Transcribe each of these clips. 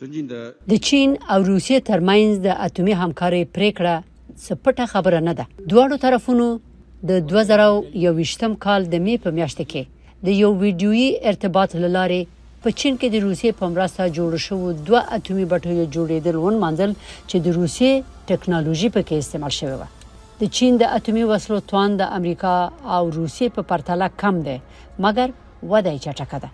د چین او روسیې ترمنځ د اټومي همکارۍ پریکړه سپټه خبره نه ده دواړو طرفونو د 2021م کال د می په میاشت کې د یو ویډیوي ارتباط لاره په چین کې د روسیې په مرسته جوړ شوو دوه اټومي بټوې جوړېدل ون مانځل چې د روسیې ټکنالوژي په کې استعمال شوی و د چین د اټومي وسلو توان د امریکا او روسیې په پرتله کم دی مګر ودی چټکه ده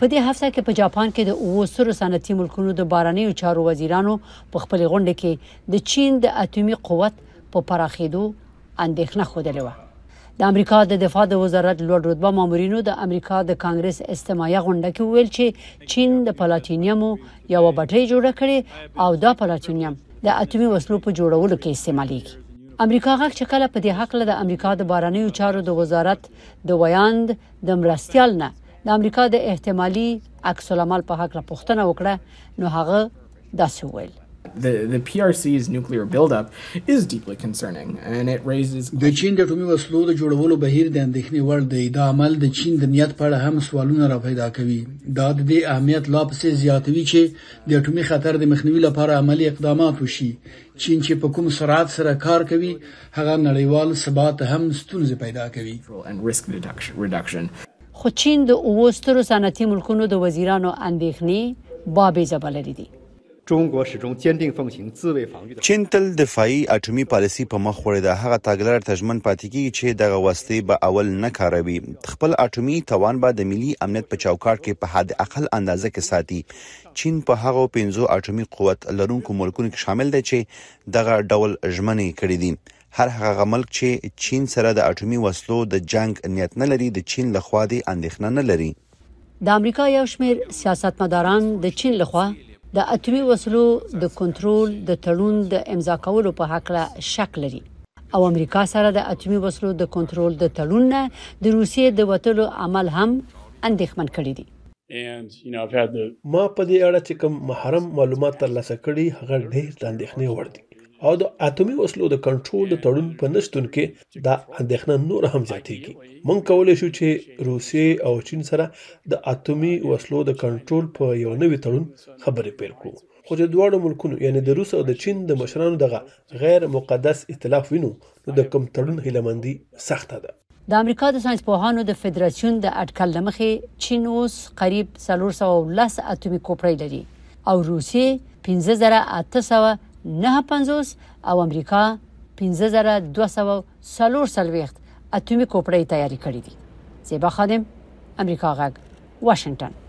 په دې هفته کې په جاپان کې د اوو سر صنعتي ملکونو د بارانیو چارو وزیرانو په خپل غونډه کې د چین د اټومي قوت په پراخېدو اندېښنه خوده لوه د امریکا د دفاع د وزارت لوړ رتبه مامورینو د امریکا د کانګرس استمایه غونډه کې ویل چې چین د پلاتینیم یو بټرۍ جوړه کړې او دا پلاتینیم د اټومي وسلو په جوړولو کې استعمالیږي امریکا غاک چې کله په دې حق له د امریکا د بارانیو چارو د وزارت د ویاند د مرستيال نه د امریکا د احتمالي عکس العمل په حق را پوښتنه وکړه نو هغه داسې وویل The, the PRC's nuclear buildup is deeply concerning and it raises د چین د ټولو وسلو د جوړولو بهیر د اندېښنې وړ دی دا عمل د چین د نیت په اړه هم سوالونه را پیدا کوي دا د دې اهمیت لا پسې زیاتوي چې د اټومي خطر د مخنیوي لپاره عملی اقدامات وشي چین چې په کوم سرعت سره کار کوي هغه نړیوال ثبات هم ستونزې پیدا کوي خو چین د اوسترو صنعتي ملکونو د وزیرانو اندېښنې بابې زبلري دي چین تل دفاعي اټومي پالیسي په مخ وړي د هغه تاګلار تجمن پاتې کیږي چې دغه واسطې به اول نه کاروي خپل اټومي توان به د ملي امنیت په چوکاټ کې په حد اقل اندازه کې ساتي چین په هغه پنځو اټومي قوت لرونکو ملکونو کې شامل دی چې دغه ډول ژمنې کړې دي هر هغه ملک چې چین سره د اټومي وسلو د جنگ نیت نه لري د چین لخوا دی اندېښنه نه لري د امریکا یو شمیر سیاستمداران د چین لخوا د اټومي وسلو د کنټرول د تړون د امضا کولو په حق له شک لري او امریکا سره د اټومي وسلو د کنټرول د تړون نه د روسیې د وټلو عمل هم اندېښمن کړی دی And, you know, the... ما په دې اړه چې کوم محرم معلومات ترلاسه کړي هغه ډېر اندېښنې وړ دي او د اټومي وسلو د کنټرول د تړون په نشتون کې دا اندېښنه نور هم زیاتېږي مونږ کولای شو چې روسي او چین سره د اټومي وسلو د کنټرول په یو نوې تړون خبرې پیل کړو خو چې دواړو ملکونو یعنی د روس او د چین د مشرانو دغه غیر مقدس اطلاف وینو نو د کم تړون هیلمندي سخته ده د امریکا د ساينس پوهانو د فدراسیون د اټکل لمخې چین اوس قریب 310 اټومي کوپړې لري او روسي 15000 950 او امریکا 15240 سلويخت اټومي کوپړې تیاری کړې دي زیبا خادم امریکا غږ واشنگټن